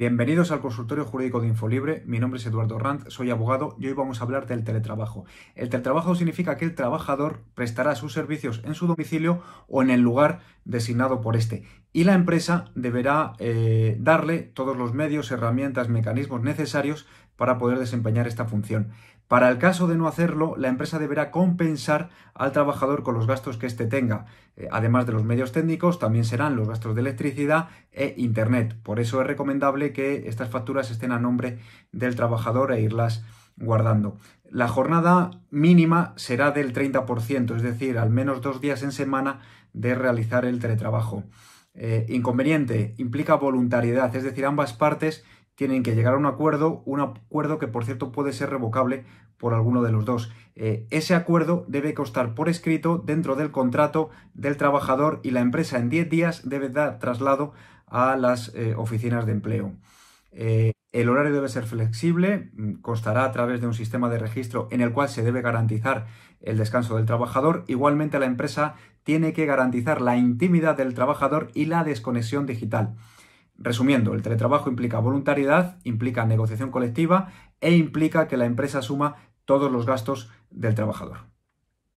Bienvenidos al consultorio jurídico de Infolibre. Mi nombre es Eduardo Rand, soy abogado y hoy vamos a hablar del teletrabajo. El teletrabajo significa que el trabajador prestará sus servicios en su domicilio o en el lugar designado por este y la empresa deberá eh, darle todos los medios, herramientas, mecanismos necesarios para poder desempeñar esta función. Para el caso de no hacerlo, la empresa deberá compensar al trabajador con los gastos que éste tenga. Eh, además de los medios técnicos, también serán los gastos de electricidad e Internet. Por eso es recomendable que estas facturas estén a nombre del trabajador e irlas guardando. La jornada mínima será del 30%, es decir, al menos dos días en semana de realizar el teletrabajo. Eh, inconveniente, implica voluntariedad, es decir, ambas partes tienen que llegar a un acuerdo, un acuerdo que por cierto puede ser revocable por alguno de los dos. Eh, ese acuerdo debe constar por escrito dentro del contrato del trabajador y la empresa en 10 días debe dar traslado a las eh, oficinas de empleo. Eh, el horario debe ser flexible, mm, constará a través de un sistema de registro en el cual se debe garantizar el descanso del trabajador. Igualmente la empresa tiene que garantizar la intimidad del trabajador y la desconexión digital. Resumiendo, el teletrabajo implica voluntariedad, implica negociación colectiva e implica que la empresa suma todos los gastos del trabajador.